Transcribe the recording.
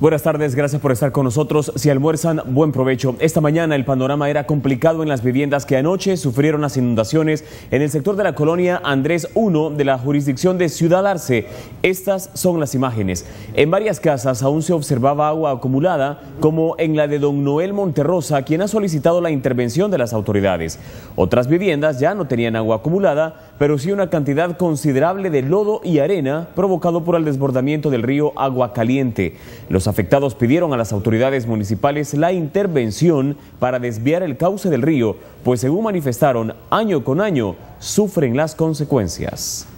Buenas tardes, gracias por estar con nosotros. Si almuerzan, buen provecho. Esta mañana el panorama era complicado en las viviendas que anoche sufrieron las inundaciones en el sector de la colonia Andrés I de la jurisdicción de Ciudad Arce. Estas son las imágenes. En varias casas aún se observaba agua acumulada, como en la de don Noel Monterrosa, quien ha solicitado la intervención de las autoridades. Otras viviendas ya no tenían agua acumulada, pero sí una cantidad considerable de lodo y arena provocado por el desbordamiento del río Agua Caliente. Los afectados pidieron a las autoridades municipales la intervención para desviar el cauce del río, pues según manifestaron, año con año sufren las consecuencias.